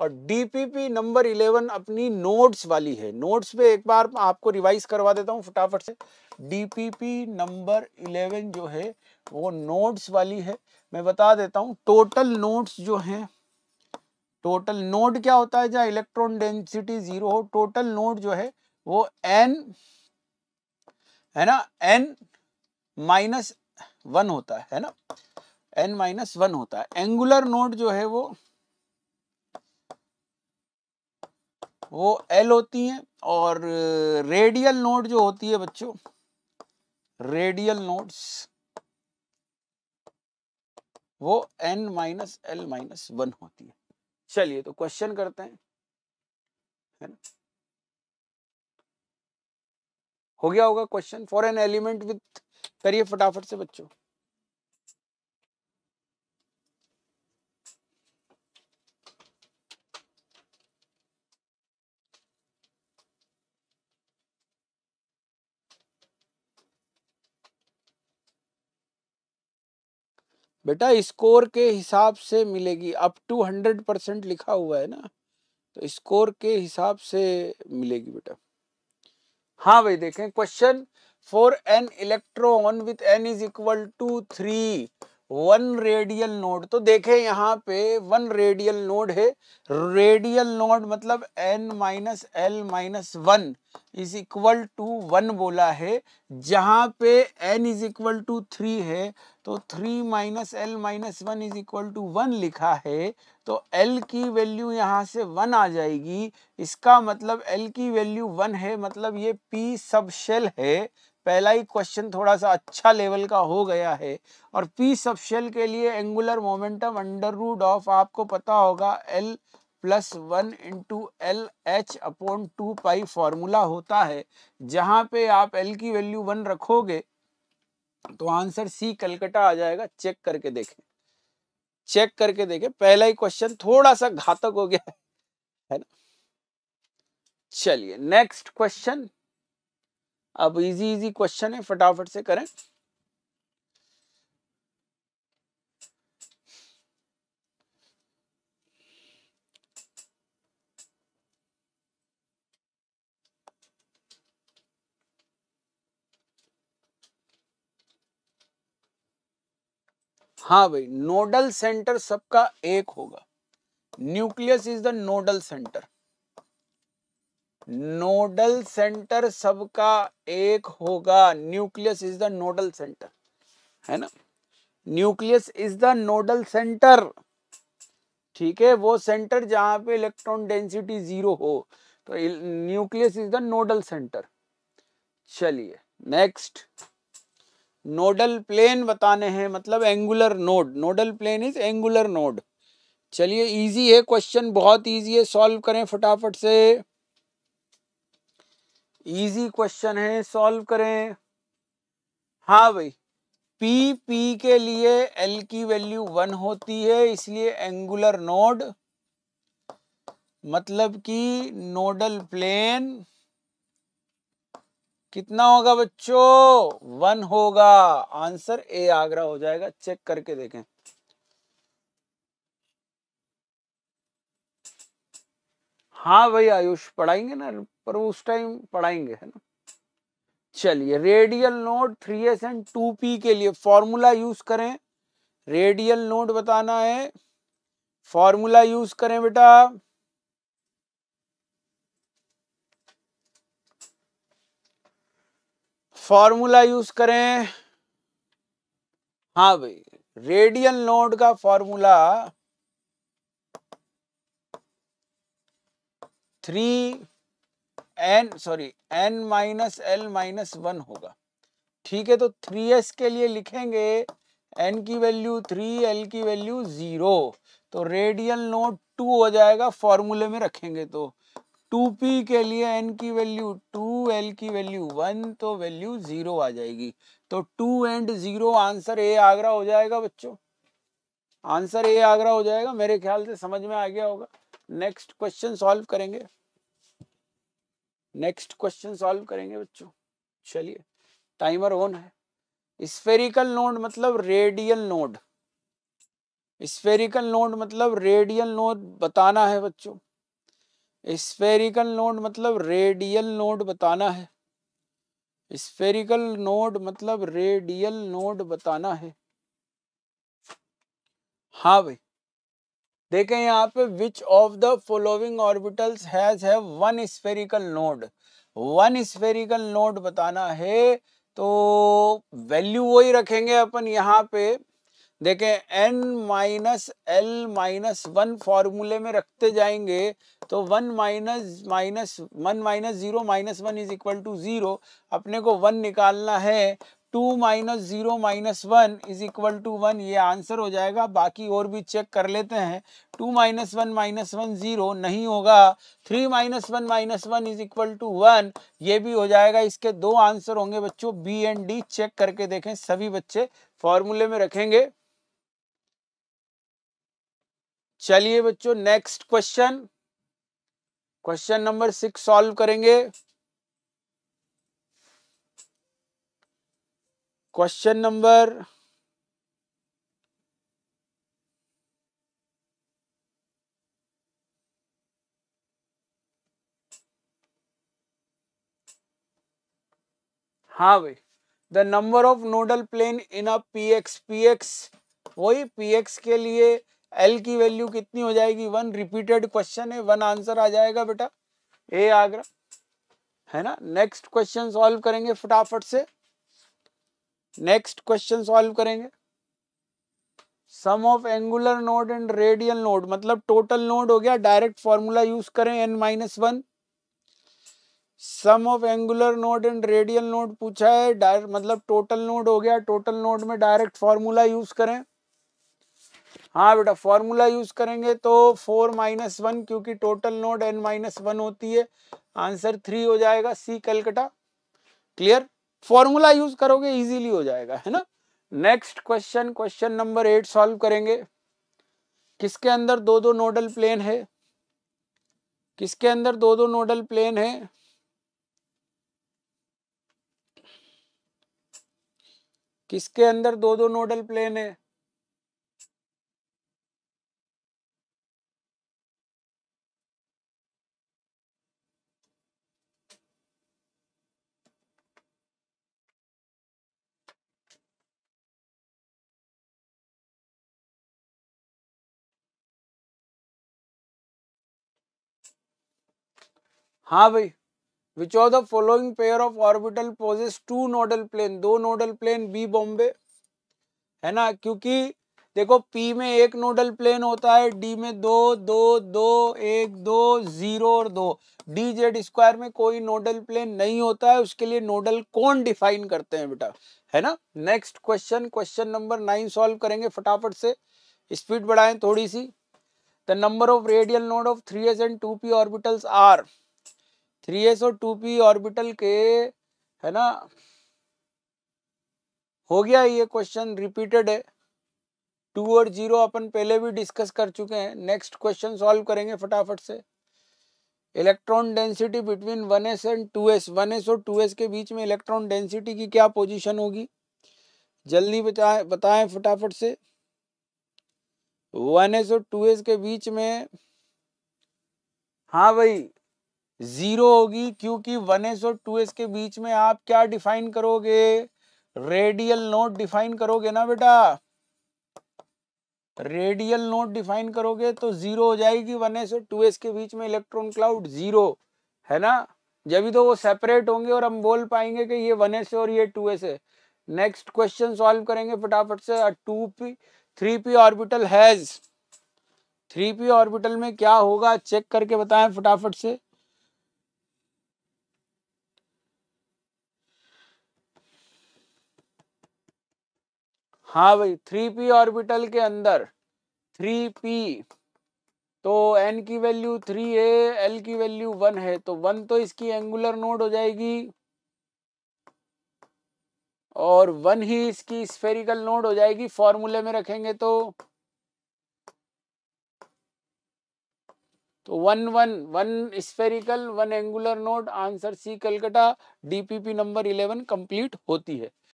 और DPP number 11 अपनी notes वाली है नोट्स पे एक बार आपको रिवाइज करवा देता हूँ फटाफट से डीपीपी नंबर 11 जो है वो नोट्स वाली है मैं बता देता हूँ टोटल नोट्स जो हैं टोटल नोड क्या होता है जहाँ इलेक्ट्रॉन डेंसिटी जीरो हो टोटल नोड जो है वो एन है ना एन माइनस वन होता है ना एन माइनस वन होता है एंगुलर नोड जो है वो वो एल होती हैं और रेडियल नोड जो होती है बच्चों रेडियल नोड्स वो N minus L minus one होती है चलिए तो क्वेश्चन करते हैं है ना हो गया होगा question for N element with करिए फटाफट से बच्चों बेटा स्कोर के हिसाब से मिलेगी अप टू हंड्रेड परसेंट लिखा हुआ है ना तो स्कोर के हिसाब से मिलेगी बेटा हाँ भाई देखें question for N electron with N is equal to three one radial node तो देखे यहाँ पे वन रेडियल नोड है रेडियल नोड मतलब N minus L minus one is equal to one बोला है जहाँ पे N is equal to three है तो three minus L minus one is equal to one लिखा है तो एल की वैल्यू यहाँ से वन आ जाएगी इसका मतलब एल की वैल्यू वन है मतलब ये पी सब शेल है पहला ही क्वेश्चन थोड़ा सा अच्छा लेवल का हो गया है और पी सबशेल के लिए angular momentum under root of आपको पता होगा L plus one into L H upon two pi formula होता है जहां पे आप एल की वैल्यू वन रखोगे तो आंसर सी कलकत्ता आ जाएगा चेक करके देखें चेक करके देखें पहला ही क्वेश्चन थोड़ा सा घातक हो गया है ना चलिए नेक्स्ट क्वेश्चन अब इजी इजी क्वेश्चन है फटाफट से करें हाँ भाई नोडल सेंटर सबका एक होगा nucleus is the nodal centre nodal centre सबका एक होगा nucleus is the nodal centre है ना nucleus is the nodal centre ठीक है वो सेंटर जहां पे इलेक्ट्रॉन डेंसिटी जीरो हो तो nucleus is the nodal centre चलिए नेक्स्ट नोडल प्लेन बताने हैं मतलब angular node nodal plane is angular node चलिए इजी है क्वेश्चन बहुत इजी है सॉल्व करें फटाफट से इजी क्वेश्चन है सॉल्व करें हाँ भाई पी पी के लिए एल की वैल्यू वन होती है इसलिए एंगुलर नोड मतलब कि नोडल प्लेन कितना होगा बच्चों वन होगा आंसर ए आगरा हो जाएगा चेक करके देखें हाँ भाई आयुष पढ़ाएंगे ना पर उस टाइम पढ़ाएंगे है ना चलिए radial node three S and two P के लिए फॉर्मूला यूज करें रेडियल नोड बताना है फॉर्मूला यूज करें बेटा फॉर्मूला यूज करें हाँ भाई रेडियल नोड का formula three N sorry N minus L minus one होगा ठीक है तो थ्री एस के लिए लिखेंगे एन की वैल्यू थ्री एल की वैल्यू जीरो तो रेडियल नोट टू हो जाएगा फॉर्मूले में रखेंगे तो टू पी के लिए एन की वैल्यू टू एल की वैल्यू वन तो वैल्यू जीरो आ जाएगी तो two and zero answer A Agra हो जाएगा बच्चों आंसर ए आगरा हो जाएगा मेरे ख्याल से समझ में आ गया होगा नेक्स्ट क्वेश्चन सॉल्व करेंगे नेक्स्ट क्वेश्चन सॉल्व करेंगे बच्चों चलिए टाइमर ऑन है स्फेरिकल नोड मतलब रेडियल नोड स्फेरिकल नोड मतलब रेडियल नोड बताना है बच्चों स्फेरिकल नोड मतलब रेडियल नोड बताना है स्फेरिकल नोड मतलब रेडियल नोड बताना है हाँ भाई देखें यहाँ पे which of the following orbitals has है one spherical node one spherical node बताना है तो वैल्यू वही रखेंगे अपन यहाँ पे देखें N minus L minus one फॉर्मूले में रखते जाएंगे तो one minus minus one minus zero minus one is equal to zero अपने को वन निकालना है two minus zero minus one is equal to one ये आंसर हो जाएगा बाकी और भी चेक कर लेते हैं two minus one minus one zero नहीं होगा three minus one minus one is equal to one ये भी हो जाएगा इसके दो आंसर होंगे बच्चों बी एंड डी चेक करके देखें सभी बच्चे फॉर्मूले में रखेंगे चलिए बच्चों next question question number six solve करेंगे क्वेश्चन नंबर हाँ भाई the number of nodal plane in a P X P X वही पी एक्स के लिए एल की वैल्यू कितनी हो जाएगी वन रिपीटेड क्वेश्चन है वन आंसर आ जाएगा बेटा ए आगरा है ना नेक्स्ट क्वेश्चन सॉल्व करेंगे फटाफट से नेक्स्ट क्वेश्चन सॉल्व करेंगे sum of angular node and radial node मतलब टोटल नोड हो गया डायरेक्ट फॉर्मूला यूज करें N minus one sum of angular node and radial node पूछा है डायरेक्ट मतलब टोटल नोड हो गया टोटल नोड में डायरेक्ट फॉर्मूला यूज करें हाँ बेटा फॉर्मूला यूज करेंगे तो फोर माइनस वन क्योंकि total node N minus one होती है आंसर थ्री हो जाएगा C Calcutta clear formula use करोगे इजीली हो जाएगा है ना next question question number eight solve करेंगे किसके अंदर दो दो नोडल प्लेन है किसके अंदर दो दो नोडल प्लेन है किसके अंदर दो दो नोडल प्लेन है हाँ भाई which of the following pair of orbital possess two nodal plane दो नोडल प्लेन बी बॉम्बे है ना क्योंकि देखो पी में एक नोडल प्लेन होता है डी में दो दो दो एक दो जीरो और दो डी जेड स्क्वायर में कोई नोडल प्लेन नहीं होता है उसके लिए नोडल कौन डिफाइन करते हैं बेटा है ना next question question number nine solve करेंगे फटाफट से स्पीड बढ़ाएं थोड़ी सी the number of radial node of three S and two P orbitals are three S और टू पी ऑर्बिटल के है ना हो गया ये क्वेश्चन रिपीटेड है टू और जीरो अपन पहले भी डिस्कस कर चुके हैं नेक्स्ट क्वेश्चन सॉल्व करेंगे फटाफट से electron density between one S and two S one S और टू एस के बीच में इलेक्ट्रॉन डेंसिटी की क्या पोजीशन होगी जल्दी बताएं बताएं फटाफट से वन एस और टू एस के बीच में हाँ भाई जीरो होगी क्योंकि वन एस और टू एस के बीच में आप क्या डिफाइन करोगे रेडियल नोट डिफाइन करोगे ना बेटा रेडियल नोट डिफाइन करोगे तो जीरो हो जाएगी वन एस और टू एस के बीच में इलेक्ट्रॉन क्लाउड जीरो है ना जब तो वो सेपरेट होंगे और हम बोल पाएंगे कि ये वन एस और ये टू एस है नेक्स्ट क्वेश्चन सॉल्व करेंगे फटाफट से two P three P orbital has three P orbital में क्या होगा चेक करके बताएं फटाफट से हाँ भाई थ्री पी ऑर्बिटल के अंदर थ्री पी तो एन की वैल्यू थ्री है एल की वैल्यू वन है तो वन तो इसकी एंगुलर नोड हो जाएगी और वन ही इसकी स्फेरिकल नोड हो जाएगी फॉर्मूले में रखेंगे तो तो one one one spherical one angular node answer C Calcutta DPP number eleven complete होती है